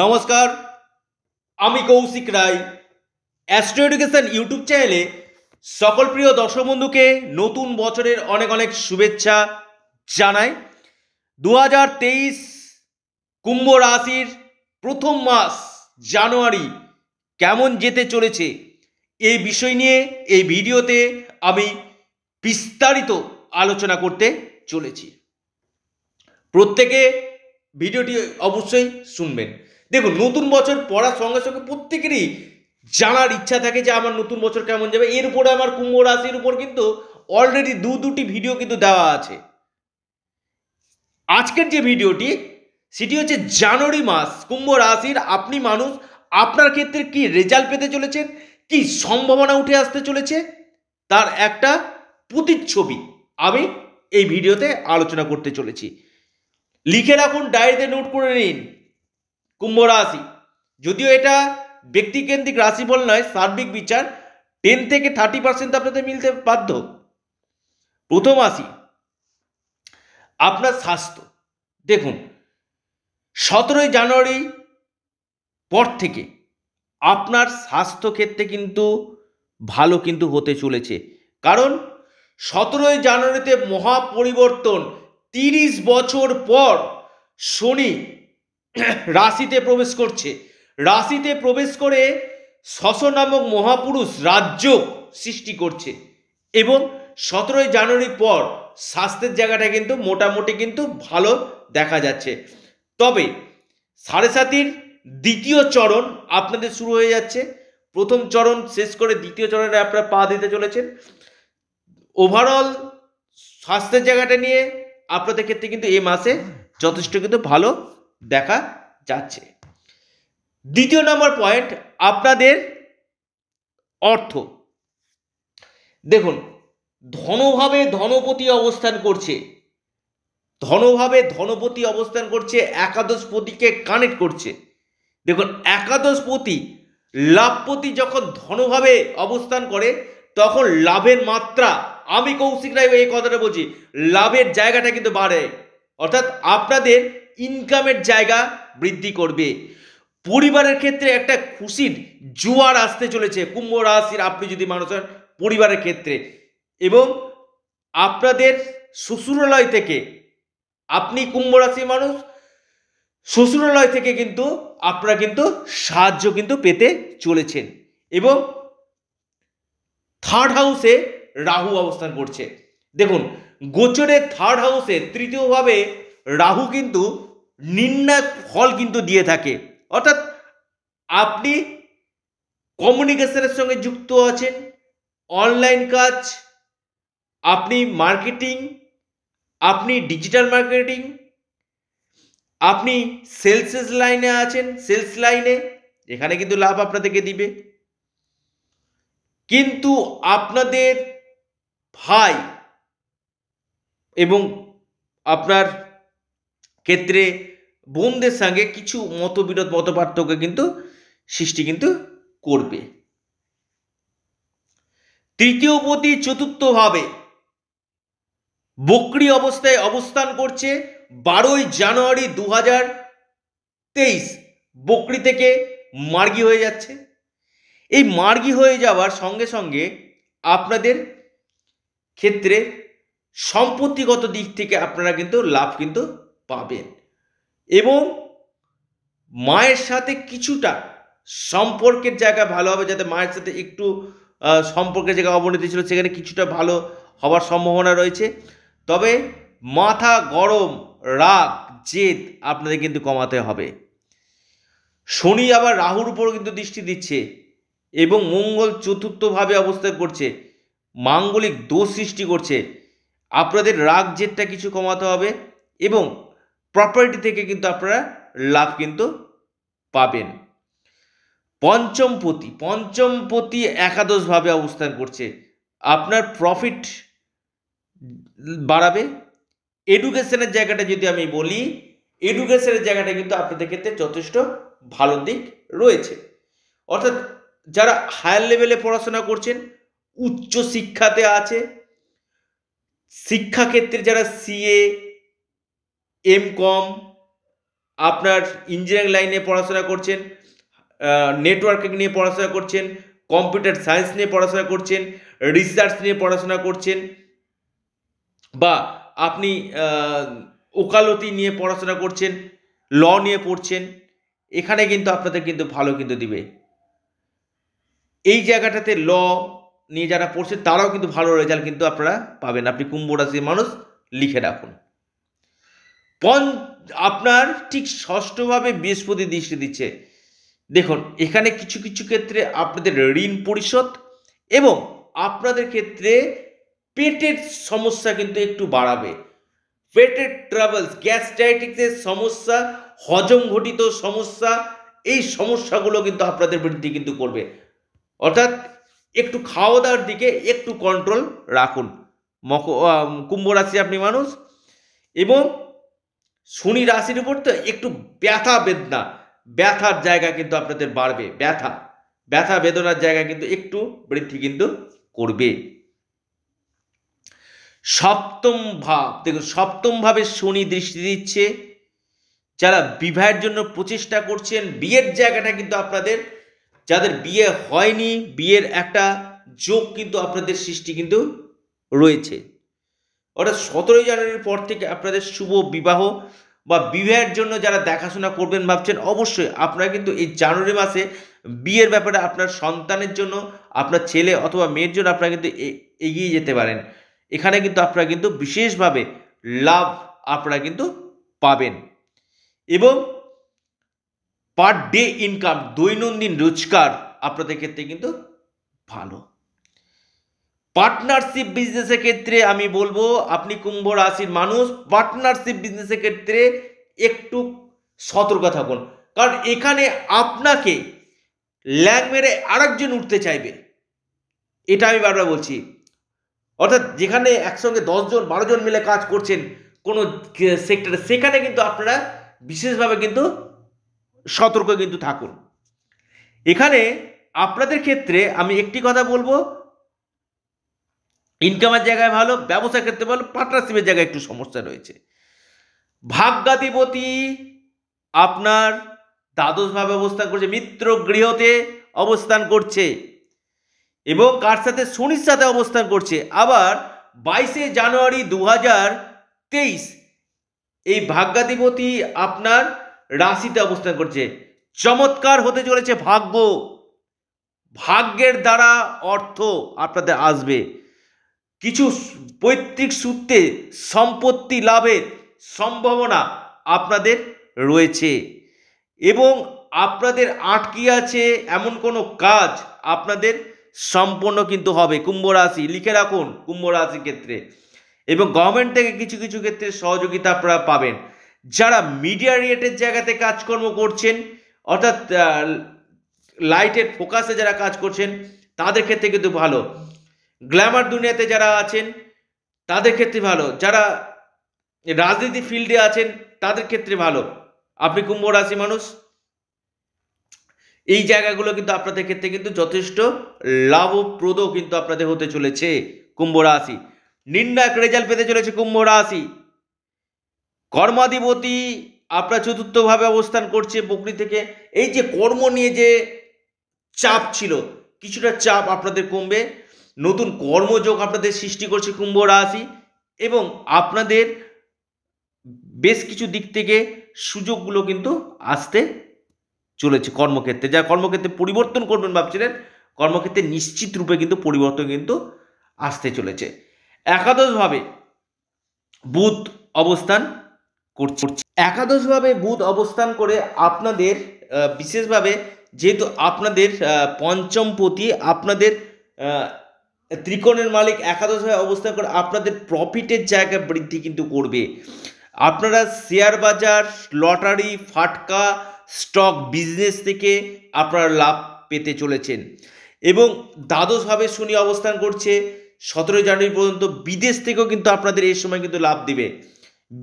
নমস্কার আমি Koushik Roy astro education YouTube চ্যানেলে সকল প্রিয় দর্শক বন্ধুকে নতুন বছরের অনেক অনেক শুভেচ্ছা জানাই দু হাজার তেইশ কুম্ভ রাশির প্রথম মাস জানুয়ারি কেমন যেতে চলেছে এই বিষয় নিয়ে এই ভিডিওতে আমি বিস্তারিত আলোচনা করতে চলেছি প্রত্যেকে ভিডিওটি অবশ্যই শুনবেন দেখুন নতুন বছর পড়ার সঙ্গে সঙ্গে প্রত্যেকেরই জানার ইচ্ছা থাকে যে আমার নতুন বছর কেমন যাবে এর উপরে আমার কুম্ভ রাশির উপর কিন্তু অলরেডি দু দুটি ভিডিও কিন্তু দেওয়া আছে আজকের যে ভিডিওটি সেটি হচ্ছে জানুয়ারি মাস কুম্ভ রাশির আপনি মানুষ আপনার ক্ষেত্রে কি রেজাল্ট পেতে চলেছেন কি সম্ভাবনা উঠে আসতে চলেছে তার একটা প্রতিচ্ছবি আমি এই ভিডিওতে আলোচনা করতে চলেছি লিখে রাখুন ডায়েরিতে নোট করে নিন কুম্ভ রাশি যদিও এটা ব্যক্তিকেন্দ্রিক রাশি বল নয় সার্বিক বিচার টেন থেকে থার্টি পার্সেন্ট আপনাদের মিলতে বাধ্য প্রথম আসি আপনার স্বাস্থ্য দেখুন সতেরোই জানুয়ারি পর থেকে আপনার স্বাস্থ্য ক্ষেত্রে কিন্তু ভালো কিন্তু হতে চলেছে কারণ সতেরোই জানুয়ারিতে মহা পরিবর্তন তিরিশ বছর পর শনি রাশিতে প্রবেশ করছে রাশিতে প্রবেশ করে শশ নামক মহাপুরুষ রাজ্য সৃষ্টি করছে এবং সতেরোই জানুয়ারির পর স্বাস্থ্যের জায়গাটা কিন্তু মোটামুটি কিন্তু ভালো দেখা যাচ্ছে তবে সাড়ে সাতির দ্বিতীয় চরণ আপনাদের শুরু হয়ে যাচ্ছে প্রথম চরণ শেষ করে দ্বিতীয় চরণে আপনারা পা দিতে চলেছেন ওভারঅল স্বাস্থ্যের জায়গাটা নিয়ে আপনাদের ক্ষেত্রে কিন্তু এ মাসে যথেষ্ট কিন্তু ভালো দেখা যাচ্ছে দ্বিতীয় নম্বর পয়েন্ট আপনাদের অর্থ দেখুন ধনভাবে ধনপতি অবস্থান করছে ধনভাবে ধনপতি অবস্থান করছে একাদশপতিকে কানেক্ট করছে দেখুন একাদশপতি লাভপতি যখন ধনভাবে অবস্থান করে তখন লাভের মাত্রা আমি কৌশিক রায় এই কথাটা বলছি লাভের জায়গাটা কিন্তু বাড়ে অর্থাৎ আপনাদের ইনকামের জায়গা বৃদ্ধি করবে পরিবারের ক্ষেত্রে একটা খুশির জোয়ার আসতে চলেছে কুম্ভ রাশির আপনি যদি মানুষ হন পরিবারের ক্ষেত্রে এবং আপনাদের শ্বশুরালয় থেকে আপনি কুম্ভ রাশির মানুষ শ্বশুরালয় থেকে কিন্তু আপনারা কিন্তু সাহায্য কিন্তু পেতে চলেছেন এবং থার্ড হাউসে রাহু অবস্থান করছে দেখুন গোচরের থার্ড হাউসে তৃতীয়ভাবে রাহু কিন্তু নির্ণায়ক ফল কিন্তু দিয়ে থাকে অর্থাৎ আপনি কমিউনিকেশনের সঙ্গে যুক্ত আছেন অনলাইন কাজ আপনি মার্কেটিং আপনি ডিজিটাল মার্কেটিং আপনি সেলসেস লাইনে আছেন সেলস লাইনে এখানে কিন্তু লাভ আপনাদেরকে দিবে কিন্তু আপনাদের ভাই এবং আপনার ক্ষেত্রে বোনদের সঙ্গে কিছু মতবিরোধ মত পার্থক্য কিন্তু সৃষ্টি কিন্তু করবে তৃতীয় চতুর্থ চতুর্থভাবে বকরি অবস্থায় অবস্থান করছে বারোই জানুয়ারি দু হাজার তেইশ বকরি থেকে মার্গি হয়ে যাচ্ছে এই মার্গি হয়ে যাওয়ার সঙ্গে সঙ্গে আপনাদের ক্ষেত্রে সম্পত্তিগত দিক থেকে আপনারা কিন্তু লাভ কিন্তু পাবেন এবং মায়ের সাথে কিছুটা সম্পর্কের জায়গা ভালো হবে যাতে মায়ের সাথে একটু সম্পর্কের জায়গা অবনতি ছিল সেখানে কিছুটা ভালো হওয়ার সম্ভাবনা রয়েছে তবে মাথা গরম রাগ জেদ আপনাদের কিন্তু কমাতে হবে শনি আবার রাহুর উপর কিন্তু দৃষ্টি দিচ্ছে এবং মঙ্গল চতুর্থভাবে অবস্থান করছে মাঙ্গলিক দোষ সৃষ্টি করছে আপনাদের রাগ জেদটা কিছু কমাতে হবে এবং প্রপার্টি থেকে কিন্তু আপনারা লাভ কিন্তু পাবেন পঞ্চমপতি পঞ্চমপতি একাদশভাবে অবস্থান করছে আপনার প্রফিট বাড়াবে এডুকেশনের জায়গাটা যদি আমি বলি এডুকেশনের জায়গাটা কিন্তু আপনাদের ক্ষেত্রে যথেষ্ট ভালো দিক রয়েছে অর্থাৎ যারা হায়ার লেভেলে পড়াশোনা করছেন উচ্চ শিক্ষাতে আছে শিক্ষাক্ষেত্রে যারা সিএ এম কম আপনার ইঞ্জিনিয়ারিং লাইনে পড়াশোনা করছেন নেটওয়ার্কিং নিয়ে পড়াশোনা করছেন কম্পিউটার সায়েন্স নিয়ে পড়াশোনা করছেন রিসার্চ নিয়ে পড়াশোনা করছেন বা আপনি ওকালতি নিয়ে পড়াশোনা করছেন ল নিয়ে পড়ছেন এখানে কিন্তু আপনাদের কিন্তু ভালো কিন্তু দিবে এই জায়গাটাতে ল নিয়ে যারা পড়ছে তারাও কিন্তু ভালো রেজাল্ট কিন্তু আপনারা পাবেন আপনি কুম্ভ রাশির মানুষ লিখে রাখুন পন আপনার ঠিক ষষ্ঠভাবে বৃহস্পতি দৃষ্টি দিচ্ছে দেখুন এখানে কিছু কিছু ক্ষেত্রে আপনাদের ঋণ পরিশোধ এবং আপনাদের ক্ষেত্রে পেটের সমস্যা কিন্তু একটু বাড়াবে পেটের ট্রাভেলস গ্যাস্ট্রাইটিক্সের সমস্যা হজম ঘটিত সমস্যা এই সমস্যাগুলো কিন্তু আপনাদের বৃদ্ধি কিন্তু করবে অর্থাৎ একটু খাওয়া দাওয়ার দিকে একটু কন্ট্রোল রাখুন মক কুম্ভ রাশি আপনি মানুষ এবং শনি রাশির উপর তো একটু ব্যথা বেদনা ব্যথার জায়গা কিন্তু আপনাদের বাড়বে ব্যথা ব্যথা বেদনার জায়গা কিন্তু একটু বৃদ্ধি কিন্তু করবে সপ্তম ভাব দেখুন সপ্তম ভাবে শনি দৃষ্টি দিচ্ছে যারা বিবাহের জন্য প্রচেষ্টা করছেন বিয়ের জায়গাটা কিন্তু আপনাদের যাদের বিয়ে হয়নি বিয়ের একটা যোগ কিন্তু আপনাদের সৃষ্টি কিন্তু রয়েছে অর্থাৎ সতেরোই জানুয়ারির পর থেকে আপনাদের শুভ বিবাহ বা বিবাহের জন্য যারা দেখাশোনা করবেন ভাবছেন অবশ্যই আপনারা কিন্তু এই জানুয়ারি মাসে বিয়ের ব্যাপারে আপনার সন্তানের জন্য আপনার ছেলে অথবা মেয়ের জন্য আপনারা কিন্তু এগিয়ে যেতে পারেন এখানে কিন্তু আপনারা কিন্তু বিশেষভাবে লাভ আপনারা কিন্তু পাবেন এবং পার ডে ইনকাম দৈনন্দিন রোজগার আপনাদের ক্ষেত্রে কিন্তু ভালো পার্টনারশিপ বিজনেসের ক্ষেত্রে আমি বলবো আপনি কুম্ভ রাশির মানুষ পার্টনারশিপ বিজনেসের ক্ষেত্রে একটু সতর্ক থাকুন কারণ এখানে আপনাকে ল্যাং মেরে আরেকজন উঠতে চাইবে এটা আমি বারবার বলছি অর্থাৎ যেখানে একসঙ্গে দশজন বারোজন মিলে কাজ করছেন কোনো সেক্টরে সেখানে কিন্তু আপনারা বিশেষভাবে কিন্তু সতর্ক কিন্তু থাকুন এখানে আপনাদের ক্ষেত্রে আমি একটি কথা বলবো ইনকামের জায়গায় ভালো ব্যবসার ক্ষেত্রে ভালো পার্টনারশিপের জায়গায় একটু সমস্যা রয়েছে ভাগ্যাধিপতি আপনার দ্বাদশভাবে অবস্থান করছে মিত্র গৃহতে অবস্থান করছে এবং কার সাথে শনির সাথে অবস্থান করছে আবার বাইশে জানুয়ারি দু তেইশ এই ভাগ্যাধিপতি আপনার রাশিতে অবস্থান করছে চমৎকার হতে চলেছে ভাগ্য ভাগ্যের দ্বারা অর্থ আপনাদের আসবে কিছু পৈতৃক সূত্রে সম্পত্তি লাভের সম্ভাবনা আপনাদের রয়েছে এবং আপনাদের আটকে আছে এমন কোনো কাজ আপনাদের সম্পন্ন কিন্তু হবে কুম্ভ রাশি লিখে রাখুন কুম্ভ রাশির ক্ষেত্রে এবং গভর্নমেন্ট থেকে কিছু কিছু ক্ষেত্রে সহযোগিতা আপনারা পাবেন যারা মিডিয়া রিয়েটের জায়গাতে কাজকর্ম করছেন অর্থাৎ লাইটের ফোকাসে যারা কাজ করছেন তাদের ক্ষেত্রে কিন্তু ভালো গ্ল্যামার দুনিয়াতে যারা আছেন তাদের ক্ষেত্রে ভালো যারা রাজনীতি ফিল্ডে আছেন তাদের ক্ষেত্রে ভালো আপনি কুম্ভ রাশি মানুষ এই জায়গাগুলো কিন্তু আপনাদের ক্ষেত্রে কিন্তু যথেষ্ট লাভপ্রদ কিন্তু আপনাদের হতে চলেছে কুম্ভ রাশি নির্ণায়ক রেজাল্ট পেতে চলেছে কুম্ভ রাশি কর্মাধিপতি আপনার চতুর্থভাবে অবস্থান করছে বকরি থেকে এই যে কর্ম নিয়ে যে চাপ ছিল কিছুটা চাপ আপনাদের কমবে নতুন কর্মযোগ আপনাদের সৃষ্টি করছে কুম্ভ রাশি এবং আপনাদের বেশ কিছু দিক থেকে সুযোগগুলো কিন্তু আসতে চলেছে কর্মক্ষেত্রে যা কর্মক্ষেত্রে পরিবর্তন করবেন ভাবছিলেন কর্মক্ষেত্রে নিশ্চিত রূপে কিন্তু পরিবর্তন কিন্তু আসতে চলেছে একাদশভাবে বুধ অবস্থান করছে একাদশভাবে বুধ অবস্থান করে আপনাদের বিশেষভাবে যেহেতু আপনাদের পঞ্চম পতি আপনাদের ত্রিকোণের মালিক একাদশ হয়ে অবস্থান করে আপনাদের প্রফিটের জায়গা বৃদ্ধি কিন্তু করবে আপনারা শেয়ার বাজার লটারি ফাটকা স্টক বিজনেস থেকে আপনারা লাভ পেতে চলেছেন এবং দ্বাদশভাবে শনি অবস্থান করছে সতেরোই জানুয়ারি পর্যন্ত বিদেশ থেকেও কিন্তু আপনাদের এই সময় কিন্তু লাভ দিবে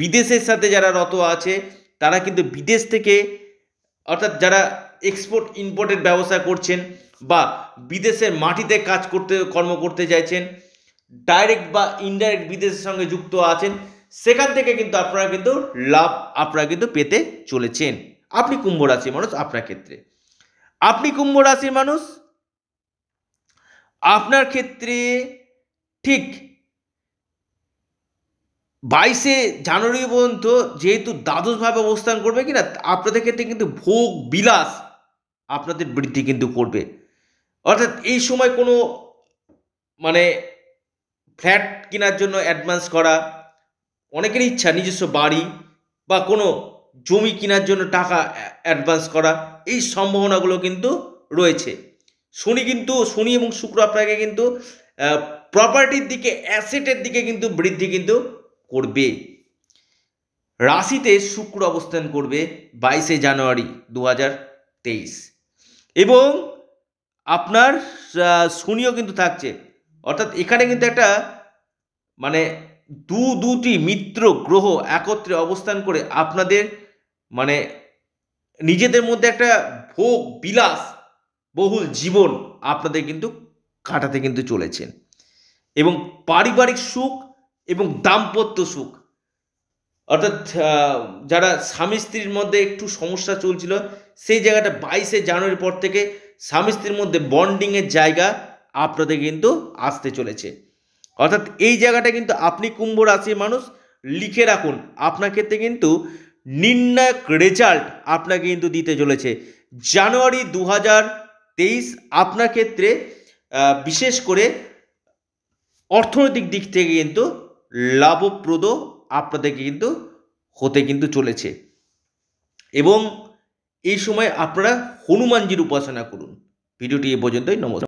বিদেশের সাথে যারা রত আছে তারা কিন্তু বিদেশ থেকে অর্থাৎ যারা এক্সপোর্ট ইম্পোর্টের ব্যবসা করছেন বা বিদেশের মাটিতে কাজ করতে কর্ম করতে চাইছেন ডাইরেক্ট বা ইনডাইরেক্ট বিদেশের সঙ্গে যুক্ত আছেন সেখান থেকে কিন্তু আপনারা কিন্তু লাভ আপনারা কিন্তু পেতে চলেছেন আপনি কুম্ভ রাশির মানুষ আপনার ক্ষেত্রে আপনি কুম্ভ রাশির মানুষ আপনার ক্ষেত্রে ঠিক বাইশে জানুয়ারি পর্যন্ত যেহেতু দ্বাদশভাবে অবস্থান করবে কিনা আপনাদের ক্ষেত্রে কিন্তু ভোগ বিলাস আপনাদের বৃদ্ধি কিন্তু করবে অর্থাৎ এই সময় কোনো মানে ফ্ল্যাট কেনার জন্য অ্যাডভান্স করা অনেকের ইচ্ছা নিজস্ব বাড়ি বা কোনো জমি কেনার জন্য টাকা অ্যাডভান্স করা এই সম্ভাবনাগুলো কিন্তু রয়েছে শনি কিন্তু শনি এবং শুক্র আপনাকে কিন্তু প্রপার্টির দিকে অ্যাসেটের দিকে কিন্তু বৃদ্ধি কিন্তু করবে রাশিতে শুক্র অবস্থান করবে বাইশে জানুয়ারি দু এবং আপনার শনিও কিন্তু থাকছে অর্থাৎ এখানে কিন্তু একটা মানে দু দুটি মিত্র গ্রহ একত্রে অবস্থান করে আপনাদের মানে নিজেদের মধ্যে একটা ভোগ বিলাস বহুল জীবন আপনাদের কিন্তু কাটাতে কিন্তু চলেছেন এবং পারিবারিক সুখ এবং দাম্পত্য সুখ অর্থাৎ যারা স্বামী স্ত্রীর মধ্যে একটু সমস্যা চলছিল সেই জায়গাটা বাইশে জানুয়ারির পর থেকে স্বামী স্ত্রীর মধ্যে বন্ডিংয়ের জায়গা আপনাদের কিন্তু আসতে চলেছে অর্থাৎ এই জায়গাটা কিন্তু আপনি কুম্ভ রাশির মানুষ লিখে রাখুন আপনার ক্ষেত্রে কিন্তু নির্ণায়ক রেজাল্ট আপনাকে কিন্তু দিতে চলেছে জানুয়ারি দু হাজার তেইশ আপনার ক্ষেত্রে বিশেষ করে অর্থনৈতিক দিক থেকে কিন্তু লাভপ্রদ আপনাদেরকে কিন্তু হতে কিন্তু চলেছে এবং এই সময় আপনারা হনুমানজির উপাসনা করুন ভিডিওটি এ পর্যন্তই নমস্কার